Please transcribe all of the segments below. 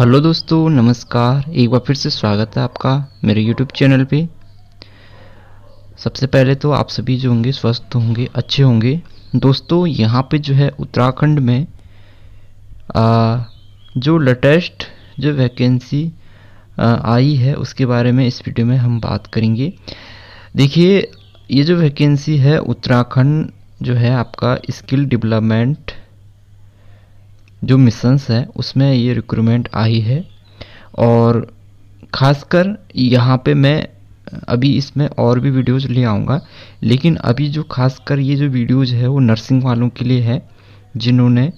hello दोस्तों नमस्कार एक बार फिर से स्वागत है आपका मेरे यूट्यूब चैनल पे सबसे पहले तो आप सभी जो होंगे स्वस्थ होंगे अच्छे होंगे दोस्तों यहाँ पे जो है उत्तराखंड में आ, जो लेटेस्ट जो वैकेंसी आई है उसके बारे में इस वीडियो में हम बात करेंगे देखिए ये जो वैकेंसी है उत्तराखंड जो है आपका स्किल डेवलपमेंट जो मिशंस है उसमें ये रिक्रूमेंट आई है और ख़ासकर यहाँ पे मैं अभी इसमें और भी वीडियोज़ ले आऊँगा लेकिन अभी जो खासकर ये जो वीडियोज़ है वो नर्सिंग वालों के लिए है जिन्होंने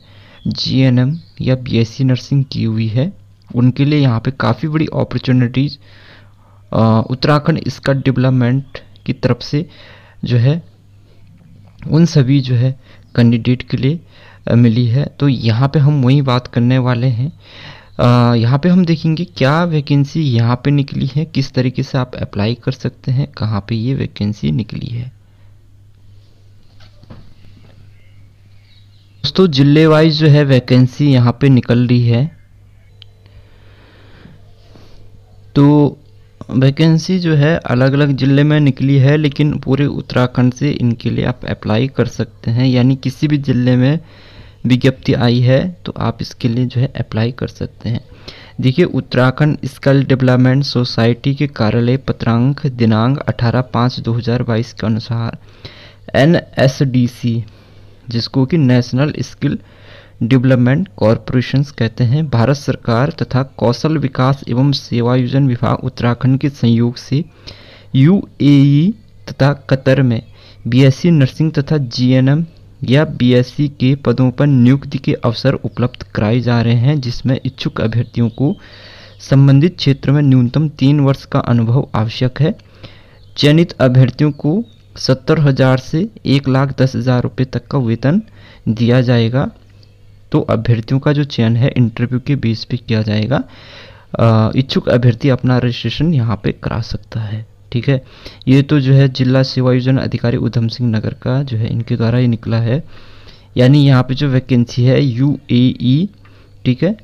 जीएनएम या बीएससी नर्सिंग की हुई है उनके लिए यहाँ पे काफ़ी बड़ी अपॉर्चुनिटीज़ उत्तराखंड इसका डेवलपमेंट की तरफ से जो है उन सभी जो है कैंडिडेट के लिए मिली है तो यहाँ पे हम वही बात करने वाले हैं यहाँ पे हम देखेंगे क्या वैकेंसी यहाँ पे निकली है किस तरीके से आप अप्लाई कर सकते हैं कहाँ पे ये वैकेंसी निकली है दोस्तों जिले वाइज जो है वैकेंसी यहाँ पे निकल रही है तो वैकेंसी जो है अलग अलग ज़िले में निकली है लेकिन पूरे उत्तराखंड से इनके लिए आप अप्लाई कर सकते हैं यानी किसी भी ज़िले में विज्ञप्ति आई है तो आप इसके लिए जो है अप्लाई कर सकते हैं देखिए उत्तराखंड स्किल डेवलपमेंट सोसाइटी के कार्यालय पत्रांक दिनांक 18 पाँच 2022 के अनुसार एन जिसको कि नेशनल स्किल डेवलपमेंट कॉरपोरेशन कहते हैं भारत सरकार तथा कौशल विकास एवं सेवायोजन विभाग उत्तराखंड के संयोग से यू e तथा कतर में बी नर्सिंग तथा जी या बीएससी के पदों पर नियुक्ति के अवसर उपलब्ध कराए जा रहे हैं जिसमें इच्छुक अभ्यर्थियों को संबंधित क्षेत्र में न्यूनतम तीन वर्ष का अनुभव आवश्यक है चयनित अभ्यर्थियों को सत्तर हज़ार से एक लाख दस हज़ार रुपये तक का वेतन दिया जाएगा तो अभ्यर्थियों का जो चयन है इंटरव्यू के बेस पे किया जाएगा इच्छुक अभ्यर्थी अपना रजिस्ट्रेशन यहाँ पे करा सकता है ठीक है ये तो जो है जिला सेवायोजन अधिकारी उधम सिंह नगर का जो है इनके द्वारा ये निकला है यानी यहाँ पे जो वैकेंसी है यू ए ई ठीक है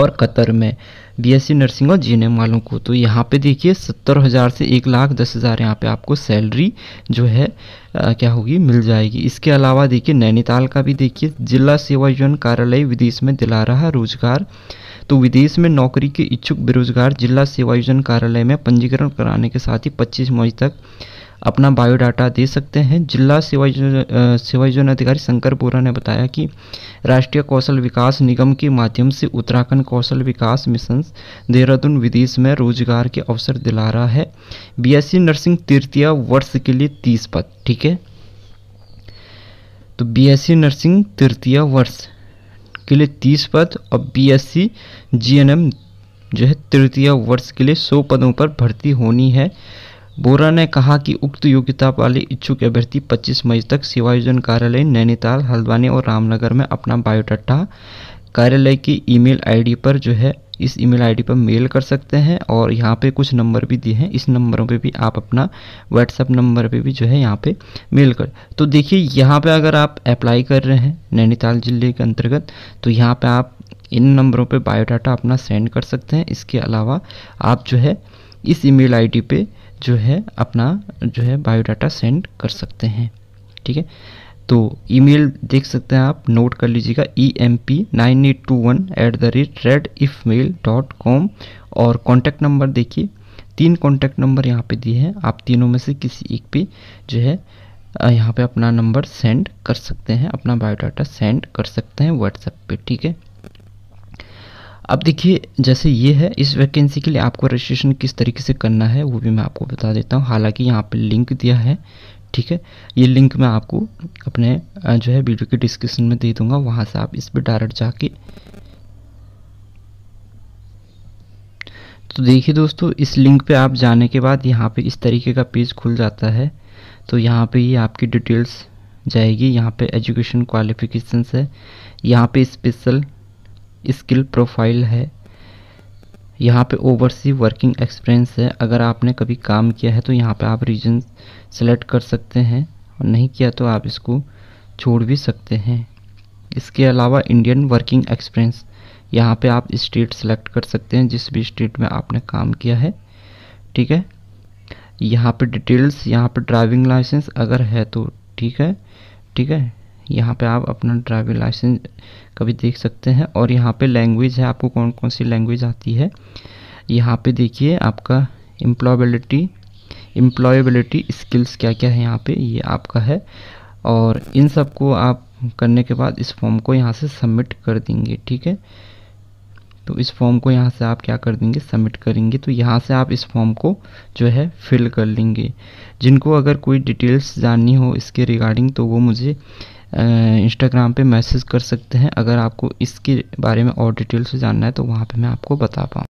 और कतर में बीएससी नर्सिंग और जीएनएम वालों को तो यहाँ पे देखिए सत्तर हज़ार से एक लाख दस हज़ार यहाँ पे आपको सैलरी जो है आ, क्या होगी मिल जाएगी इसके अलावा देखिए नैनीताल का भी देखिए जिला सेवायोजन कार्यालय विदेश में दिला रहा रोजगार तो विदेश में नौकरी के इच्छुक बेरोजगार जिला सेवायोजन कार्यालय में पंजीकरण कराने के साथ ही पच्चीस मई तक अपना बायोडाटा दे सकते हैं जिला सेवायोजन सेवायोजन अधिकारी शंकर बोरा ने बताया कि राष्ट्रीय कौशल विकास निगम के माध्यम से उत्तराखंड कौशल विकास मिशन देहरादून विदेश में रोजगार के अवसर दिला रहा है बीएससी नर्सिंग तृतीय वर्ष के लिए तीस पद ठीक है तो बीएससी नर्सिंग तृतीय वर्ष के लिए तीस पद और बीएससी जीएनएम जो है तृतीय वर्ष के लिए सौ पदों पर भर्ती होनी है बोरा ने कहा कि उक्त योग्यता वाले इच्छुक अभ्यर्थी 25 मई तक सेवायोजन कार्यालय नैनीताल हल्द्वानी और रामनगर में अपना बायोडाटा कार्यालय की ईमेल आईडी पर जो है इस ईमेल आईडी पर मेल कर सकते हैं और यहाँ पे कुछ नंबर भी दिए हैं इस नंबरों पे भी आप अपना व्हाट्सअप नंबर पे भी जो है यहाँ पे मेल कर तो देखिए यहाँ पे अगर आप अप्लाई कर रहे हैं नैनीताल जिले के अंतर्गत तो यहाँ पे आप इन नंबरों पे बायोडाटा अपना सेंड कर सकते हैं इसके अलावा आप जो है इस ईमेल आईडी पे जो है अपना जो है बायोडाटा सेंड कर सकते हैं ठीक है तो ईमेल देख सकते हैं आप नोट कर लीजिएगा E M P nine eight two one eight the rate rediffmail dot com और कॉन्टैक्ट नंबर देखिए तीन कॉन्टैक्ट नंबर यहाँ पे दिए हैं आप तीनों में से किसी एक पे जो है यहाँ पे अपना नंबर सेंड कर सकते हैं अपना बायोडाटा सेंड कर सकते हैं व्हाट्सएप पे ठीक है अब देखिए जैसे ये है इस वैकेंसी के लिए आपको रजिस्ट्रेशन किस तरीके से करना है वो भी मैं आपको बता देता हूँ हालांकि यहाँ पे लिंक दिया है ठीक है ये लिंक मैं आपको अपने जो है वीडियो के डिस्क्रिप्शन में दे दूंगा वहाँ से आप इस पर डायरेक्ट जाके तो देखिए दोस्तों इस लिंक पे आप जाने के बाद यहाँ पे इस तरीके का पेज खुल जाता है तो यहाँ पे ये आपकी डिटेल्स जाएगी यहाँ पे एजुकेशन क्वालिफिकेशंस है यहाँ पे स्पेशल स्किल प्रोफाइल है यहाँ पे ओवरसी वर्किंग एक्सपीरियंस है अगर आपने कभी काम किया है तो यहाँ पे आप रीजन सेलेक्ट कर सकते हैं और नहीं किया तो आप इसको छोड़ भी सकते हैं इसके अलावा इंडियन वर्किंग एक्सपीरियंस यहाँ पे आप स्टेट सेलेक्ट कर सकते हैं जिस भी स्टेट में आपने काम किया है ठीक है यहाँ पर डिटेल्स यहाँ पर ड्राइविंग लाइसेंस अगर है तो ठीक है ठीक है यहाँ पे आप अपना ड्राइविंग लाइसेंस कभी देख सकते हैं और यहाँ पे लैंग्वेज है आपको कौन कौन सी लैंग्वेज आती है यहाँ पे देखिए आपका एम्प्लॉयबिलिटी एम्प्लॉयबिलिटी स्किल्स क्या क्या है यहाँ पे ये आपका है और इन सबको आप करने के बाद इस फॉर्म को यहाँ से सबमिट कर देंगे ठीक है तो इस फॉर्म को यहाँ से आप क्या कर देंगे सबमिट करेंगे तो यहाँ से आप इस फॉर्म को जो है फिल कर लेंगे जिनको अगर कोई डिटेल्स जाननी हो इसके रिगार्डिंग तो वो मुझे इंस्टाग्राम पे मैसेज कर सकते हैं अगर आपको इसके बारे में और डिटेल से जानना है तो वहाँ पे मैं आपको बता पाऊँ